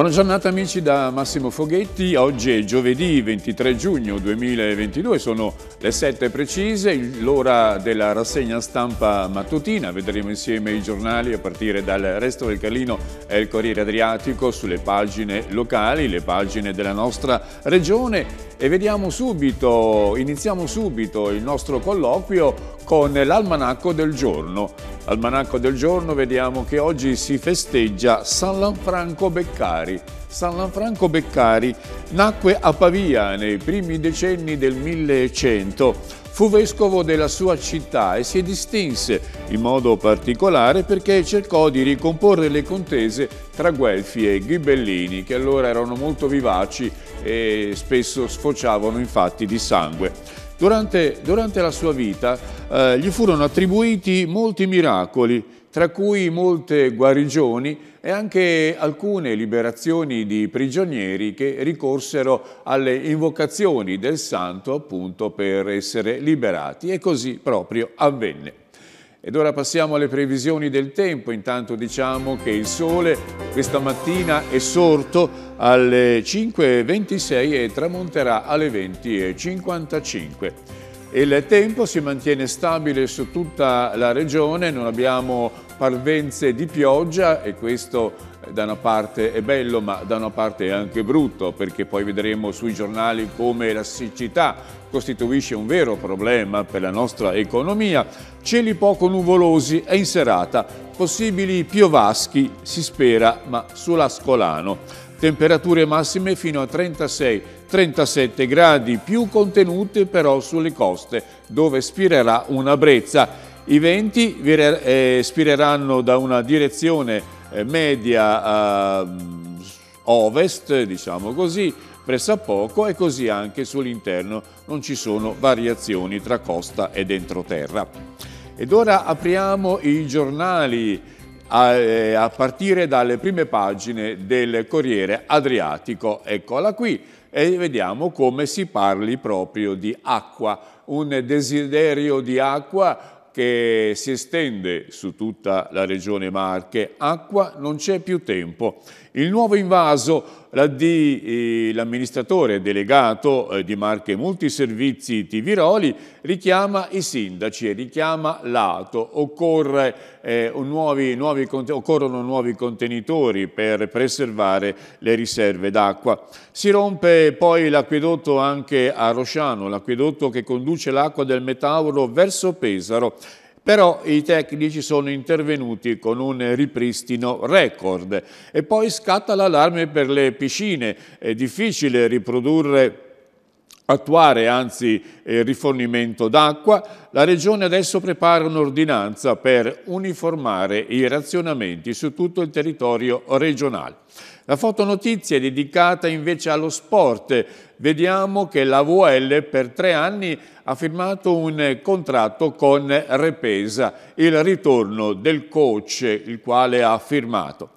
Buona giornata amici da Massimo Foghetti, oggi è giovedì 23 giugno 2022, sono le 7 precise, l'ora della rassegna stampa mattutina, vedremo insieme i giornali a partire dal Resto del Carlino e il Corriere Adriatico sulle pagine locali, le pagine della nostra regione e vediamo subito, iniziamo subito il nostro colloquio con l'almanacco del giorno al Manacco del giorno vediamo che oggi si festeggia San Lanfranco Beccari. San Lanfranco Beccari nacque a Pavia nei primi decenni del 1100. Fu vescovo della sua città e si distinse in modo particolare perché cercò di ricomporre le contese tra Guelfi e Ghibellini, che allora erano molto vivaci e spesso sfociavano infatti di sangue. Durante, durante la sua vita eh, gli furono attribuiti molti miracoli, tra cui molte guarigioni e anche alcune liberazioni di prigionieri che ricorsero alle invocazioni del santo appunto per essere liberati e così proprio avvenne. Ed ora passiamo alle previsioni del tempo, intanto diciamo che il sole questa mattina è sorto alle 5.26 e tramonterà alle 20.55. Il tempo si mantiene stabile su tutta la regione, non abbiamo parvenze di pioggia e questo eh, da una parte è bello ma da una parte è anche brutto perché poi vedremo sui giornali come la siccità costituisce un vero problema per la nostra economia. Cieli poco nuvolosi e in serata possibili piovaschi si spera ma sull'Ascolano. Temperature massime fino a 36 37 gradi, più contenute però sulle coste, dove spirerà una brezza. I venti eh, spireranno da una direzione eh, media eh, ovest, diciamo così, pressappoco e così anche sull'interno non ci sono variazioni tra costa ed entroterra. Ed ora apriamo i giornali a, partire dalle prime pagine del Corriere Adriatico. Eccola qui, e vediamo come si parli proprio di acqua, un desiderio di acqua che si estende su tutta la regione Marche. Acqua non c'è più tempo. Il nuovo invaso eh, l'amministratore delegato eh, di Marche Multiservizi Tiviroli richiama i sindaci, richiama l'ATO, Occorre, eh, nuovi, nuovi, occorrono nuovi contenitori per preservare le riserve d'acqua. Si rompe poi l'acquedotto anche a Rosciano, l'acquedotto che conduce l'acqua del Metauro verso Pesaro però i tecnici sono intervenuti con un ripristino record e poi scatta l'allarme per le piscine, è difficile riprodurre attuare anzi il eh, rifornimento d'acqua, la Regione adesso prepara un'ordinanza per uniformare i razionamenti su tutto il territorio regionale. La fotonotizia è dedicata invece allo sport. Vediamo che la VL per tre anni ha firmato un contratto con Repesa, il ritorno del coach, il quale ha firmato.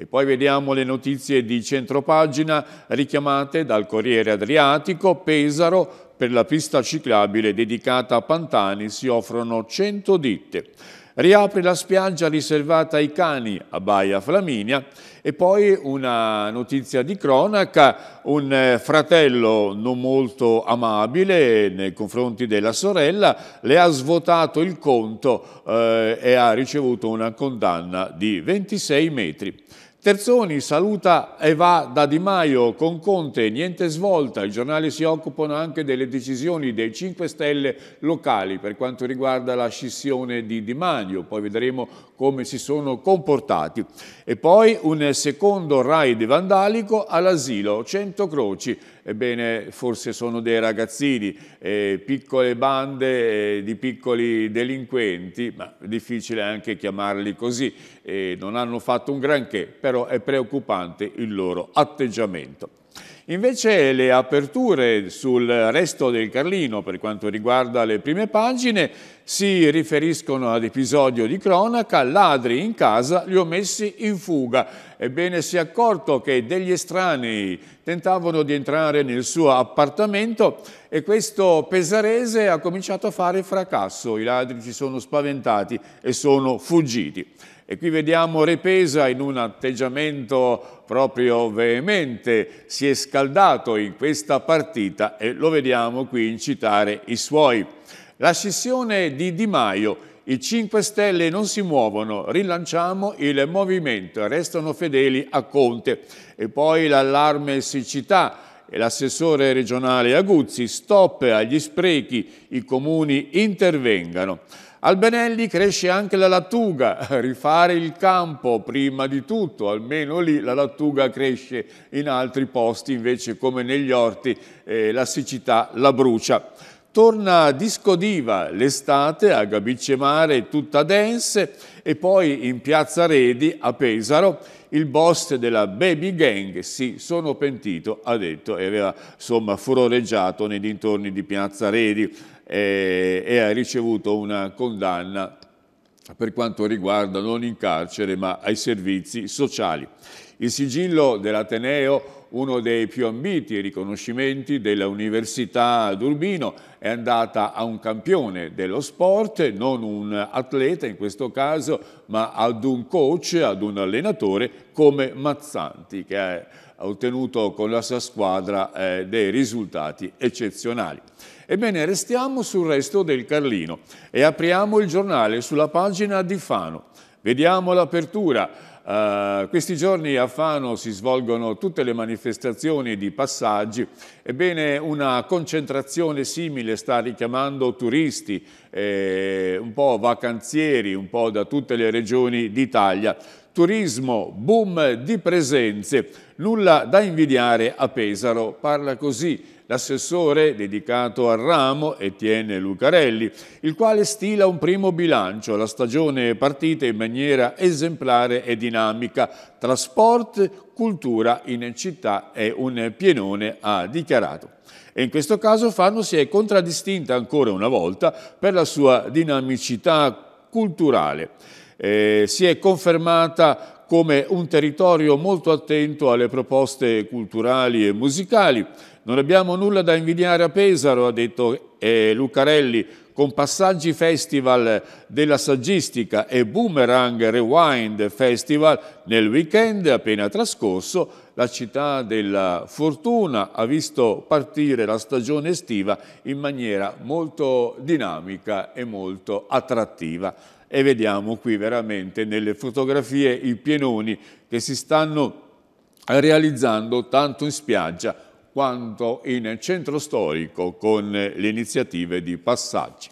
E poi vediamo le notizie di centropagina richiamate dal Corriere Adriatico, Pesaro, per la pista ciclabile dedicata a Pantani si offrono 100 ditte. Riapre la spiaggia riservata ai cani a Baia Flaminia e poi una notizia di cronaca, un eh, fratello non molto amabile nei confronti della sorella le ha svuotato il conto eh, e ha ricevuto una condanna di 26 metri. Terzoni saluta e va da Di Maio con Conte, niente svolta, i giornali si occupano anche delle decisioni dei 5 Stelle locali per quanto riguarda la scissione di Di Maio, poi vedremo come si sono comportati. E poi un secondo raid vandalico all'asilo, 100 croci, ebbene forse sono dei ragazzini, eh, piccole bande eh, di piccoli delinquenti, ma difficile anche chiamarli così, eh, non hanno fatto un granché, però è preoccupante il loro atteggiamento. Invece le aperture sul resto del Carlino per quanto riguarda le prime pagine si riferiscono ad episodio di cronaca, ladri in casa li ho messi in fuga. Ebbene si è accorto che degli estranei tentavano di entrare nel suo appartamento e questo pesarese ha cominciato a fare fracasso. I ladri si sono spaventati e sono fuggiti. E qui vediamo Repesa in un atteggiamento proprio veemente, si è scaldato in questa partita e lo vediamo qui incitare i suoi. La scissione di Di Maio, i 5 Stelle non si muovono, rilanciamo il movimento, restano fedeli a Conte. E poi l'allarme siccità, e l'assessore regionale Aguzzi, stop agli sprechi, i comuni intervengano. Al Benelli cresce anche la lattuga, rifare il campo prima di tutto, almeno lì la lattuga cresce, in altri posti invece come negli orti eh, la siccità la brucia. Torna disco diva l'estate a Gabicce Mare tutta dense e poi in Piazza Redi a Pesaro il boss della Baby Gang si sono pentito, ha detto, e aveva insomma furoreggiato nei dintorni di Piazza Redi e, eh, e ha ricevuto una condanna per quanto riguarda non in carcere ma ai servizi sociali. Il sigillo dell'Ateneo, uno dei più ambiti riconoscimenti dell'Università d'Urbino, è andata a un campione dello sport, non un atleta in questo caso, ma ad un coach, ad un allenatore come Mazzanti, che è ha ottenuto con la sua squadra eh, dei risultati eccezionali. Ebbene, restiamo sul resto del Carlino e apriamo il giornale sulla pagina di Fano. Vediamo l'apertura. Uh, questi giorni a Fano si svolgono tutte le manifestazioni di passaggi, ebbene una concentrazione simile sta richiamando turisti, eh, un po' vacanzieri, un po' da tutte le regioni d'Italia Turismo, boom di presenze, nulla da invidiare a Pesaro, parla così l'assessore dedicato al ramo Etienne Lucarelli, il quale stila un primo bilancio. La stagione è partita in maniera esemplare e dinamica. tra sport, cultura in città è un pienone, ha dichiarato. E in questo caso Fanno si è contraddistinta ancora una volta per la sua dinamicità culturale eh, si è confermata come un territorio molto attento alle proposte culturali e musicali. Non abbiamo nulla da invidiare a Pesaro, ha detto eh, Lucarelli, con passaggi festival della saggistica e Boomerang Rewind Festival nel weekend appena trascorso, la città della fortuna ha visto partire la stagione estiva in maniera molto dinamica e molto attrattiva e vediamo qui veramente nelle fotografie i pienoni che si stanno realizzando tanto in spiaggia quanto in centro storico con le iniziative di passaggi.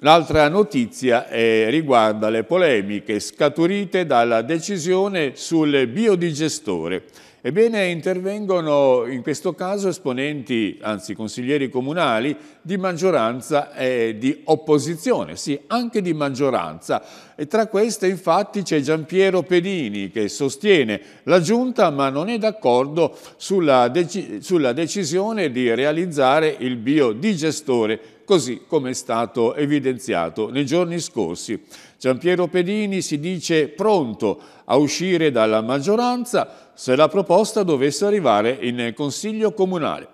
L'altra notizia eh, riguarda le polemiche scaturite dalla decisione sul biodigestore. Ebbene, intervengono in questo caso esponenti, anzi consiglieri comunali, di maggioranza e di opposizione, sì, anche di maggioranza. E tra queste infatti c'è Giampiero Pedini che sostiene la Giunta ma non è d'accordo sulla, dec sulla decisione di realizzare il biodigestore così come è stato evidenziato nei giorni scorsi. Giampiero Pedini si dice pronto a uscire dalla maggioranza se la proposta dovesse arrivare in Consiglio Comunale.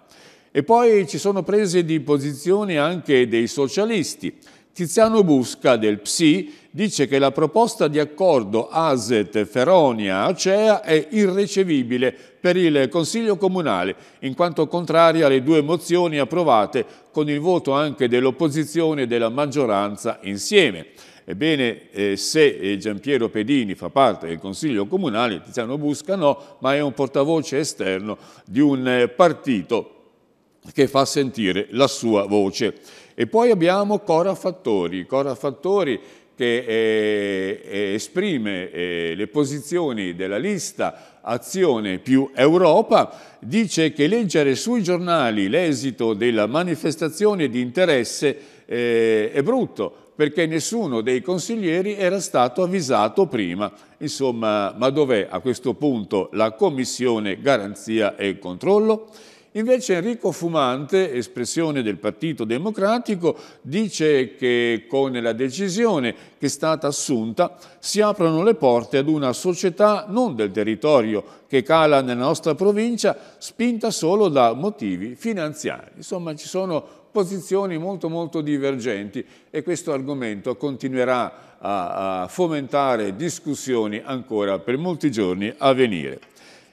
E poi ci sono prese di posizione anche dei socialisti. Tiziano Busca del PSI dice che la proposta di accordo ASET-Feronia-Acea è irricevibile per il Consiglio Comunale, in quanto contraria alle due mozioni approvate con il voto anche dell'opposizione e della maggioranza insieme. Ebbene, eh, se eh, Giampiero Pedini fa parte del Consiglio Comunale, Tiziano Busca no, ma è un portavoce esterno di un eh, partito che fa sentire la sua voce. E poi abbiamo Cora Fattori, Cora Fattori che eh, eh, esprime eh, le posizioni della lista Azione più Europa, dice che leggere sui giornali l'esito della manifestazione di interesse eh, è brutto, perché nessuno dei consiglieri era stato avvisato prima. Insomma, ma dov'è a questo punto la Commissione Garanzia e Controllo? Invece Enrico Fumante, espressione del Partito Democratico, dice che con la decisione che è stata assunta si aprono le porte ad una società non del territorio che cala nella nostra provincia, spinta solo da motivi finanziari. Insomma, ci sono posizioni molto molto divergenti e questo argomento continuerà a, a fomentare discussioni ancora per molti giorni a venire.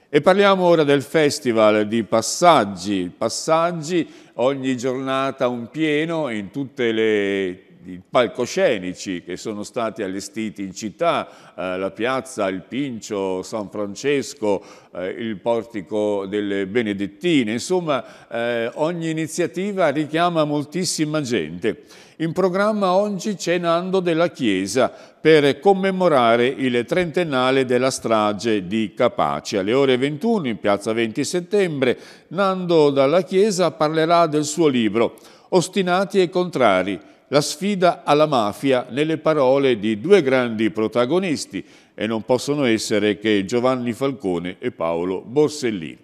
E parliamo ora del festival di passaggi, passaggi ogni giornata un pieno in tutte le di palcoscenici che sono stati allestiti in città, eh, la piazza, il Pincio, San Francesco, eh, il portico delle Benedettine, insomma eh, ogni iniziativa richiama moltissima gente. In programma oggi c'è Nando della Chiesa per commemorare il trentennale della strage di Capaci. Alle ore 21 in piazza 20 settembre Nando dalla Chiesa parlerà del suo libro Ostinati e contrari, la sfida alla mafia nelle parole di due grandi protagonisti e non possono essere che Giovanni Falcone e Paolo Borsellino.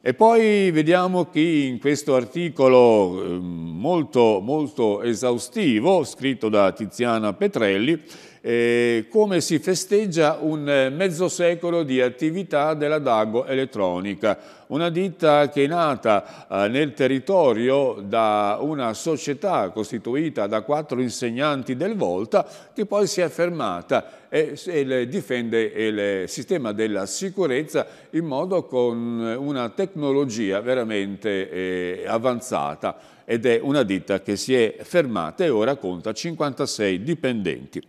E poi vediamo chi in questo articolo eh, molto, molto esaustivo, scritto da Tiziana Petrelli, eh, come si festeggia un eh, mezzo secolo di attività della Dago Elettronica, una ditta che è nata eh, nel territorio da una società costituita da quattro insegnanti del Volta che poi si è fermata e, e difende il sistema della sicurezza in modo con una tecnologia veramente eh, avanzata ed è una ditta che si è fermata e ora conta 56 dipendenti.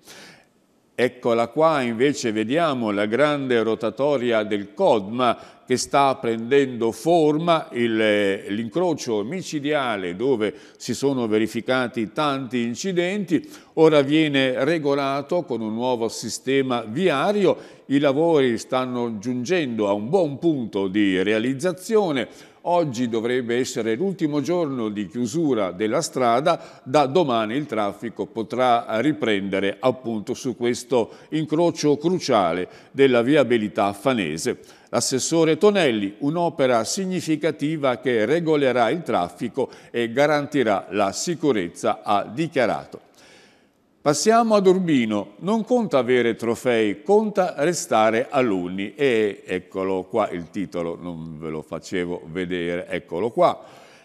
Eccola qua invece vediamo la grande rotatoria del Codma che sta prendendo forma, eh, l'incrocio micidiale dove si sono verificati tanti incidenti, ora viene regolato con un nuovo sistema viario, i lavori stanno giungendo a un buon punto di realizzazione, Oggi dovrebbe essere l'ultimo giorno di chiusura della strada, da domani il traffico potrà riprendere appunto su questo incrocio cruciale della viabilità fanese. L'assessore Tonelli, un'opera significativa che regolerà il traffico e garantirà la sicurezza, ha dichiarato. Passiamo ad Urbino, non conta avere trofei, conta restare alunni e eccolo qua il titolo, non ve lo facevo vedere, eccolo qua.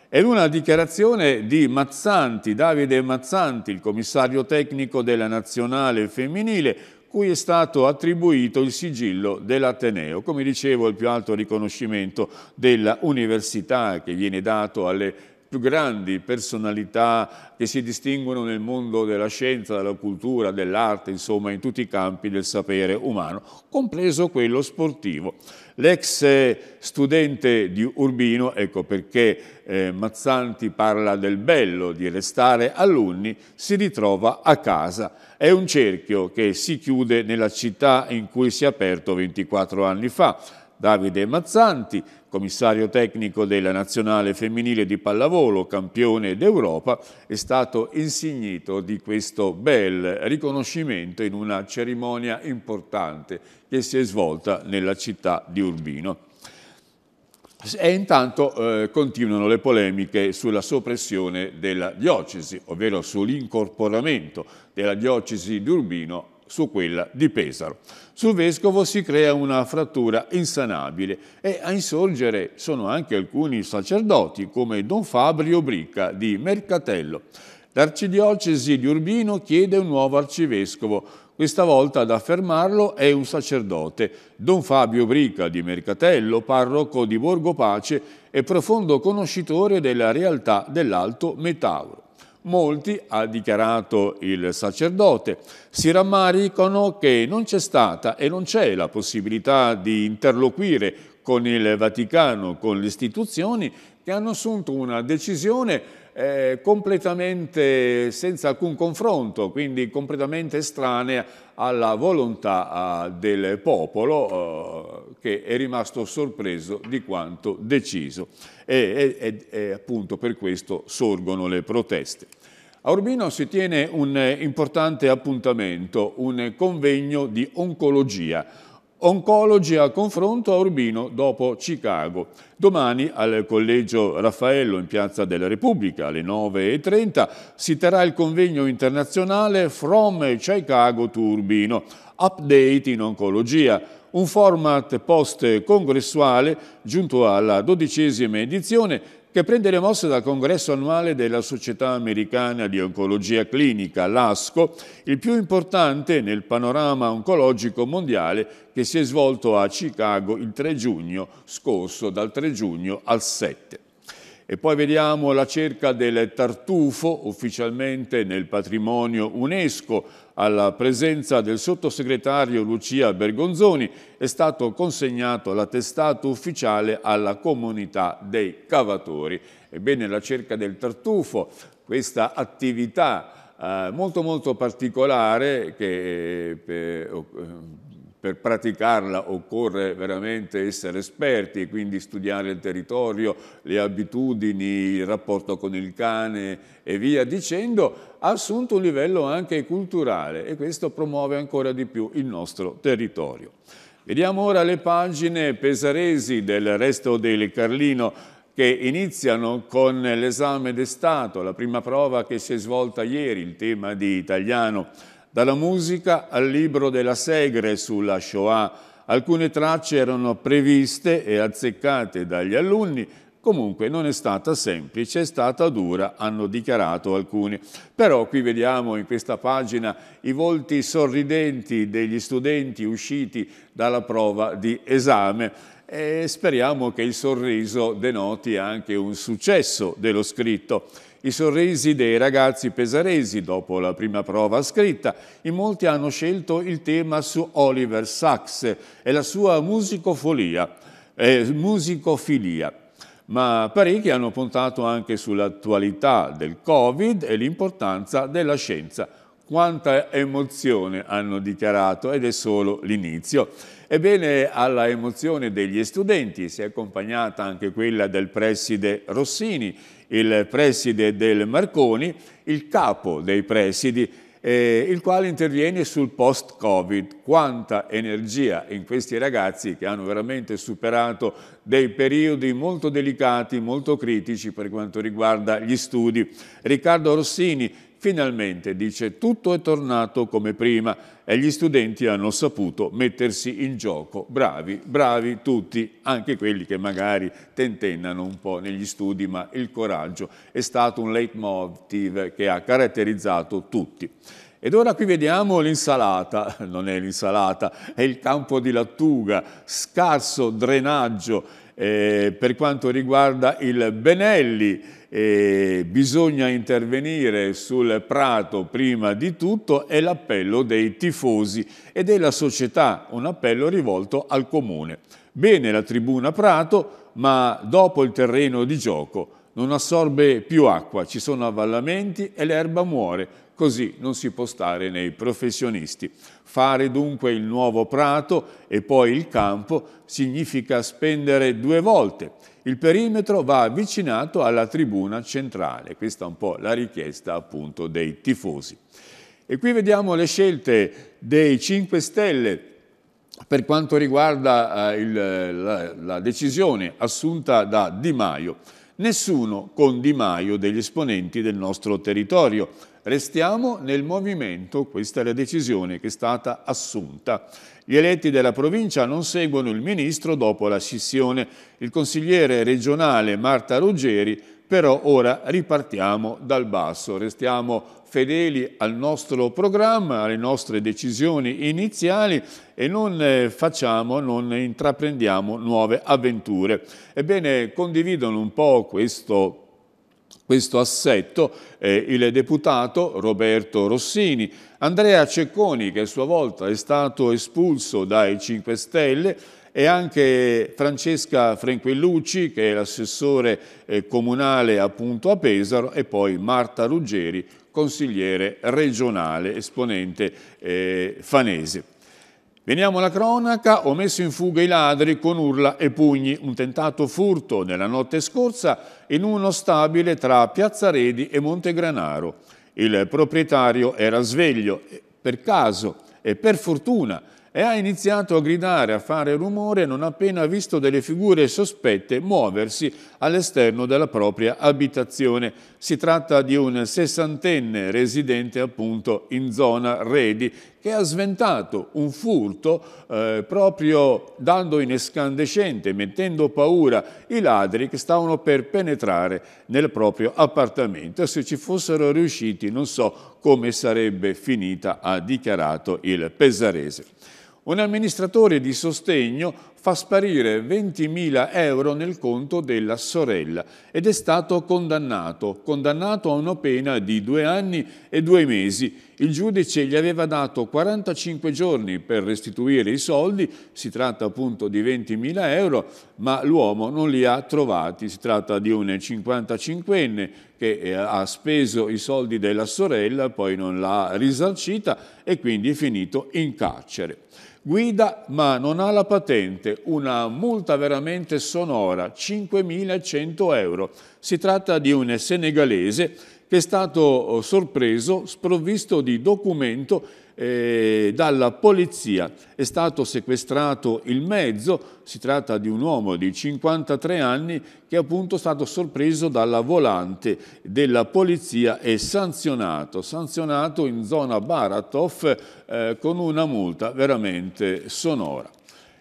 È una dichiarazione di Mazzanti, Davide Mazzanti, il commissario tecnico della nazionale femminile, cui è stato attribuito il sigillo dell'Ateneo, come dicevo il più alto riconoscimento della università che viene dato alle più grandi personalità che si distinguono nel mondo della scienza, della cultura, dell'arte, insomma in tutti i campi del sapere umano, compreso quello sportivo. L'ex studente di Urbino, ecco perché eh, Mazzanti parla del bello di restare alunni, si ritrova a casa. È un cerchio che si chiude nella città in cui si è aperto 24 anni fa Davide Mazzanti, commissario tecnico della nazionale femminile di pallavolo, campione d'Europa, è stato insignito di questo bel riconoscimento in una cerimonia importante che si è svolta nella città di Urbino. E intanto eh, continuano le polemiche sulla soppressione della diocesi, ovvero sull'incorporamento della diocesi di Urbino su quella di Pesaro. Sul vescovo si crea una frattura insanabile e a insorgere sono anche alcuni sacerdoti come Don Fabrio Bricca di Mercatello. L'arcidiocesi di Urbino chiede un nuovo arcivescovo, questa volta ad affermarlo è un sacerdote, Don Fabio Brica di Mercatello, parroco di Borgo Pace e profondo conoscitore della realtà dell'Alto Metauro. Molti, ha dichiarato il sacerdote, si rammaricano che non c'è stata e non c'è la possibilità di interloquire con il Vaticano, con le istituzioni che hanno assunto una decisione eh, completamente senza alcun confronto, quindi completamente estranea alla volontà eh, del popolo eh, che è rimasto sorpreso di quanto deciso e, e, e, appunto per questo sorgono le proteste. A Urbino si tiene un importante appuntamento, un convegno di oncologia, Oncologi a confronto a Urbino dopo Chicago. Domani al Collegio Raffaello in Piazza della Repubblica alle 9.30 si terrà il convegno internazionale From Chicago to Urbino, Update in Oncologia, un format post-congressuale giunto alla dodicesima edizione che prende le mosse dal congresso annuale della Società Americana di Oncologia Clinica, l'ASCO, il più importante nel panorama oncologico mondiale che si è svolto a Chicago il 3 giugno scorso, dal 3 giugno al 7. E poi vediamo la cerca del tartufo, ufficialmente nel patrimonio UNESCO, alla presenza del sottosegretario Lucia Bergonzoni, è stato consegnato l'attestato ufficiale alla comunità dei cavatori. Ebbene, la cerca del tartufo, questa attività eh, molto molto particolare che eh, eh per praticarla occorre veramente essere esperti e quindi studiare il territorio, le abitudini, il rapporto con il cane e via dicendo, ha assunto un livello anche culturale e questo promuove ancora di più il nostro territorio. Vediamo ora le pagine pesaresi del resto del Carlino che iniziano con l'esame d'estato, la prima prova che si è svolta ieri, il tema di italiano dalla musica al libro della Segre sulla Shoah, alcune tracce erano previste e azzeccate dagli alunni, Comunque non è stata semplice, è stata dura, hanno dichiarato alcuni. Però qui vediamo in questa pagina i volti sorridenti degli studenti usciti dalla prova di esame e speriamo che il sorriso denoti anche un successo dello scritto i sorrisi dei ragazzi pesaresi dopo la prima prova scritta. In molti hanno scelto il tema su Oliver Sacks e la sua musicofolia, eh, musicofilia. Ma parecchi hanno puntato anche sull'attualità del Covid e l'importanza della scienza quanta emozione hanno dichiarato ed è solo l'inizio. Ebbene, alla emozione degli studenti si è accompagnata anche quella del preside Rossini, il preside del Marconi, il capo dei presidi, eh, il quale interviene sul post-Covid. Quanta energia in questi ragazzi che hanno veramente superato dei periodi molto delicati, molto critici per quanto riguarda gli studi. Riccardo Rossini Finalmente, dice, tutto è tornato come prima e gli studenti hanno saputo mettersi in gioco. Bravi, bravi tutti, anche quelli che magari tentennano un po' negli studi, ma il coraggio è stato un leitmotiv che ha caratterizzato tutti. Ed ora qui vediamo l'insalata, non è l'insalata, è il campo di lattuga, scarso drenaggio eh, per quanto riguarda il Benelli, eh, bisogna intervenire sul Prato prima di tutto è l'appello dei tifosi e della società, un appello rivolto al Comune. Bene la tribuna Prato, ma dopo il terreno di gioco non assorbe più acqua, ci sono avvallamenti e l'erba muore così non si può stare nei professionisti. Fare dunque il nuovo prato e poi il campo significa spendere due volte. Il perimetro va avvicinato alla tribuna centrale, questa è un po' la richiesta appunto dei tifosi. E qui vediamo le scelte dei 5 Stelle per quanto riguarda eh, il, la, la decisione assunta da Di Maio. Nessuno con Di Maio degli esponenti del nostro territorio, Restiamo nel movimento, questa è la decisione che è stata assunta. Gli eletti della provincia non seguono il ministro dopo la scissione. Il consigliere regionale Marta Ruggeri però ora ripartiamo dal basso, restiamo fedeli al nostro programma, alle nostre decisioni iniziali e non eh, facciamo, non intraprendiamo nuove avventure. Ebbene, condividono un po' questo questo assetto eh, il deputato Roberto Rossini, Andrea Cecconi che a sua volta è stato espulso dai 5 Stelle e anche Francesca Frenquillucci che è l'assessore eh, comunale appunto a Pesaro e poi Marta Ruggeri consigliere regionale esponente eh, fanese. Veniamo alla cronaca, ho messo in fuga i ladri con urla e pugni, un tentato furto nella notte scorsa in uno stabile tra Piazza Redi e Montegranaro. Il proprietario era sveglio, per caso e per fortuna, e ha iniziato a gridare, a fare rumore non appena visto delle figure sospette muoversi all'esterno della propria abitazione. Si tratta di un sessantenne residente appunto in zona Redi che ha sventato un furto eh, proprio dando in escandescente, mettendo paura i ladri che stavano per penetrare nel proprio appartamento. Se ci fossero riusciti non so come sarebbe finita, ha dichiarato il pesarese. Un amministratore di sostegno fa sparire 20.000 euro nel conto della sorella ed è stato condannato, condannato a una pena di due anni e due mesi. Il giudice gli aveva dato 45 giorni per restituire i soldi, si tratta appunto di 20.000 euro, ma l'uomo non li ha trovati, si tratta di un 55enne che eh, ha speso i soldi della sorella, poi non l'ha risarcita e quindi è finito in carcere. Guida ma non ha la patente, una multa veramente sonora, 5.100 euro. Si tratta di un senegalese che è stato oh, sorpreso sprovvisto di documento eh, dalla polizia. È stato sequestrato il mezzo, si tratta di un uomo di 53 anni che è appunto stato sorpreso dalla volante della polizia e sanzionato, sanzionato in zona Baratov eh, con una multa veramente sonora.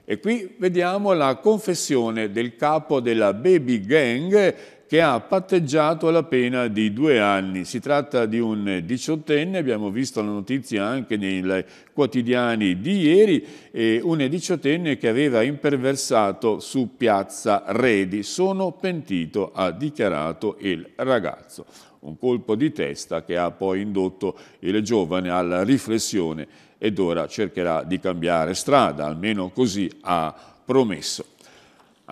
E qui vediamo la confessione del capo della Baby Gang che ha patteggiato la pena di due anni. Si tratta di un diciottenne, abbiamo visto la notizia anche nei quotidiani di ieri, eh, un diciottenne che aveva imperversato su piazza Redi. Sono pentito, ha dichiarato il ragazzo. Un colpo di testa che ha poi indotto il giovane alla riflessione ed ora cercherà di cambiare strada, almeno così ha promesso.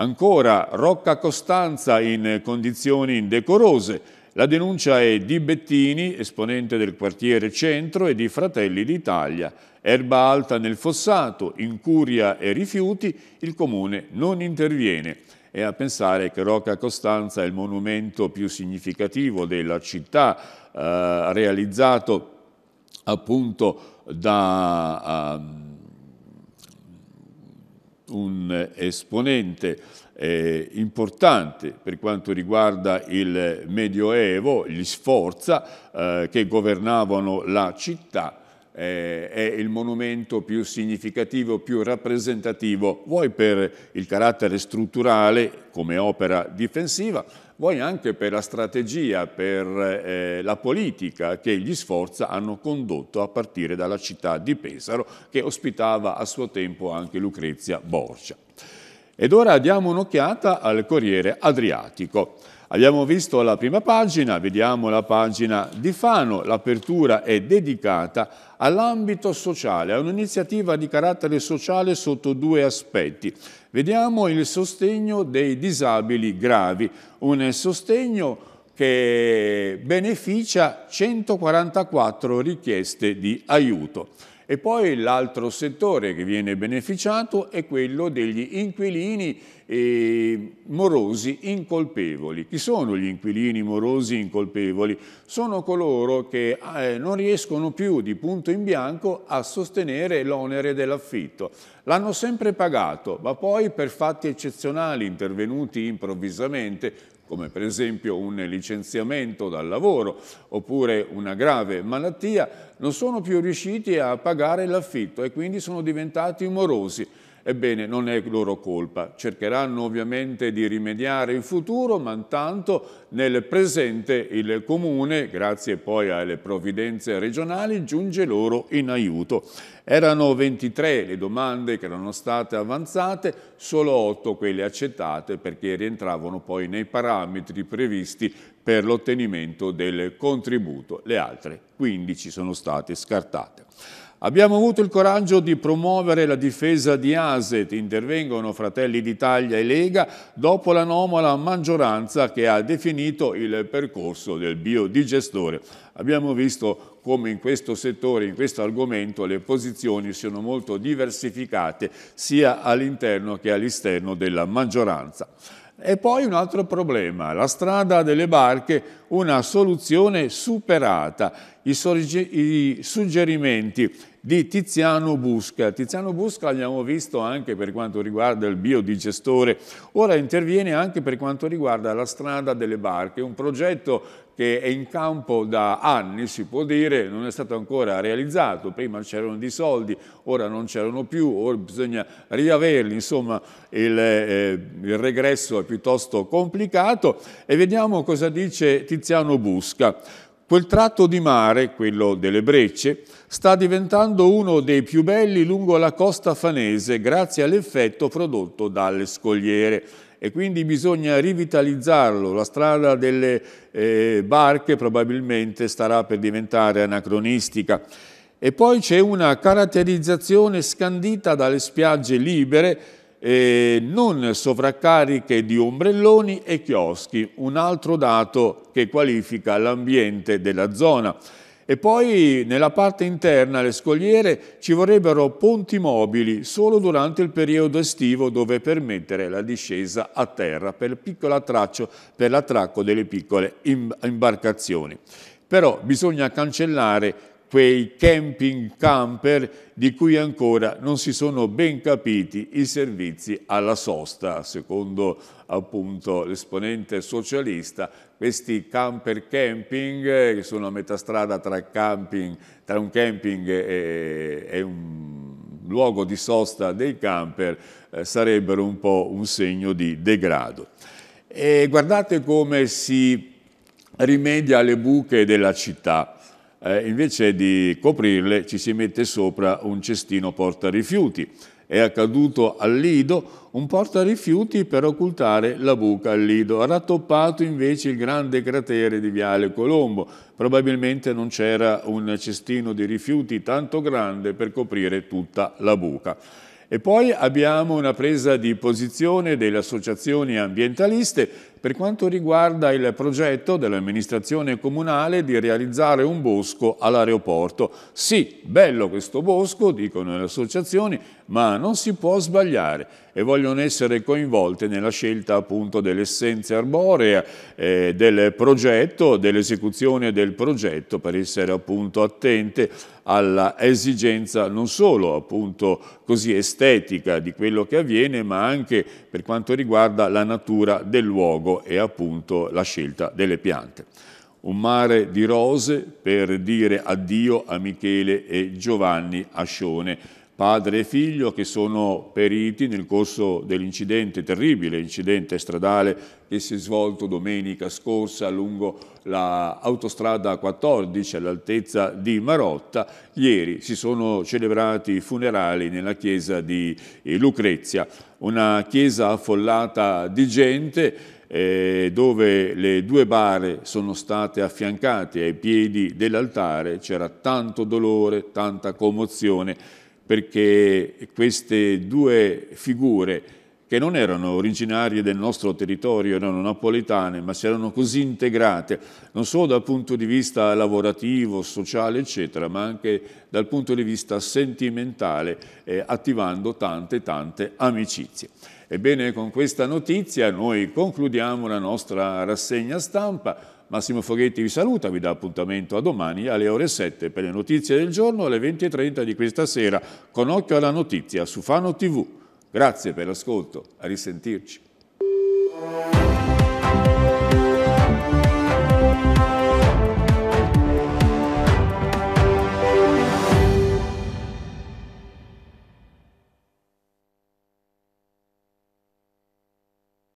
Ancora Rocca Costanza in condizioni indecorose. La denuncia è di Bettini, esponente del quartiere Centro e di Fratelli d'Italia. Erba alta nel fossato, incuria e rifiuti, il comune non interviene. E a pensare che Rocca Costanza è il monumento più significativo della città, eh, realizzato appunto da... Eh, un esponente eh, importante per quanto riguarda il Medioevo, gli Sforza, eh, che governavano la città eh, è il monumento più significativo, più rappresentativo, vuoi per il carattere strutturale come opera difensiva, vuoi anche per la strategia, per eh, la politica che gli Sforza hanno condotto a partire dalla città di Pesaro che ospitava a suo tempo anche Lucrezia Borgia. Ed ora diamo un'occhiata al Corriere Adriatico. Abbiamo visto la prima pagina, vediamo la pagina di Fano, l'apertura è dedicata all'ambito sociale, a un'iniziativa di carattere sociale sotto due aspetti. Vediamo il sostegno dei disabili gravi, un sostegno che beneficia 144 richieste di aiuto. E poi l'altro settore che viene beneficiato è quello degli inquilini eh, morosi incolpevoli. Chi sono gli inquilini morosi incolpevoli? Sono coloro che eh, non riescono più di punto in bianco a sostenere l'onere dell'affitto. L'hanno sempre pagato, ma poi per fatti eccezionali intervenuti improvvisamente, come per esempio un licenziamento dal lavoro oppure una grave malattia, non sono più riusciti a pagare l'affitto e quindi sono diventati morosi. Ebbene, non è loro colpa. Cercheranno ovviamente di rimediare in futuro, ma intanto nel presente il Comune, grazie poi alle provvidenze regionali, giunge loro in aiuto. Erano 23 le domande che erano state avanzate, solo 8 quelle accettate perché rientravano poi nei parametri previsti per l'ottenimento del contributo. Le altre 15 sono state scartate. Abbiamo avuto il coraggio di promuovere la difesa di Aset, intervengono Fratelli d'Italia e Lega dopo l'anomala maggioranza che ha definito il percorso del biodigestore. Abbiamo visto come in questo settore, in questo argomento, le posizioni sono molto diversificate sia all'interno che all'esterno della maggioranza. E poi un altro problema, la strada delle barche una soluzione superata. I, suggerimenti di Tiziano Busca. Tiziano Busca l'abbiamo visto anche per quanto riguarda il biodigestore, ora interviene anche per quanto riguarda la strada delle barche, un progetto che è in campo da anni, si può dire, non è stato ancora realizzato, prima c'erano dei soldi, ora non c'erano più, ora bisogna riaverli, insomma il, eh, il regresso è piuttosto complicato e vediamo cosa dice Tiziano Tiziano Busca. Quel tratto di mare, quello delle Brecce, sta diventando uno dei più belli lungo la costa fanese grazie all'effetto prodotto dalle scogliere e quindi bisogna rivitalizzarlo. La strada delle eh, barche probabilmente starà per diventare anacronistica. E poi c'è una caratterizzazione scandita dalle spiagge libere eh, non sovraccariche di ombrelloni e chioschi, un altro dato che qualifica l'ambiente della zona. E poi nella parte interna, le scogliere, ci vorrebbero ponti mobili solo durante il periodo estivo dove permettere la discesa a terra per, per l'attracco delle piccole imbarcazioni. Però bisogna cancellare quei camping camper di cui ancora non si sono ben capiti i servizi alla sosta. Secondo appunto l'esponente socialista, questi camper camping eh, che sono a metà strada tra, camping, tra un camping e, e un luogo di sosta dei camper eh, sarebbero un po' un segno di degrado. E guardate come si rimedia alle buche della città eh, invece di coprirle ci si mette sopra un cestino porta rifiuti. È accaduto al Lido un porta rifiuti per occultare la buca al Lido. Ha rattoppato invece il grande cratere di Viale Colombo. Probabilmente non c'era un cestino di rifiuti tanto grande per coprire tutta la buca. E poi abbiamo una presa di posizione delle associazioni ambientaliste per quanto riguarda il progetto dell'amministrazione comunale di realizzare un bosco all'aeroporto. Sì, bello questo bosco, dicono le associazioni, ma non si può sbagliare e vogliono essere coinvolte nella scelta appunto dell'essenza arborea, eh, del progetto, dell'esecuzione del progetto per essere appunto attente alla esigenza non solo appunto così estetica di quello che avviene ma anche per quanto riguarda la natura del luogo luogo è appunto la scelta delle piante. Un mare di rose per dire addio a Michele e Giovanni Ascione, padre e figlio che sono periti nel corso dell'incidente terribile, incidente stradale che si è svolto domenica scorsa lungo l'autostrada la 14 all'altezza di Marotta. Ieri si sono celebrati i funerali nella chiesa di Lucrezia, una chiesa affollata di gente eh, dove le due bare sono state affiancate ai piedi dell'altare, c'era tanto dolore, tanta commozione, perché queste due figure che non erano originarie del nostro territorio, erano napoletane, ma si erano così integrate, non solo dal punto di vista lavorativo, sociale, eccetera, ma anche dal punto di vista sentimentale, eh, attivando tante, tante amicizie. Ebbene, con questa notizia noi concludiamo la nostra rassegna stampa. Massimo Foghetti vi saluta, vi dà appuntamento a domani alle ore 7 per le notizie del giorno alle 20.30 di questa sera con occhio alla notizia su Fano TV. Grazie per l'ascolto, a risentirci.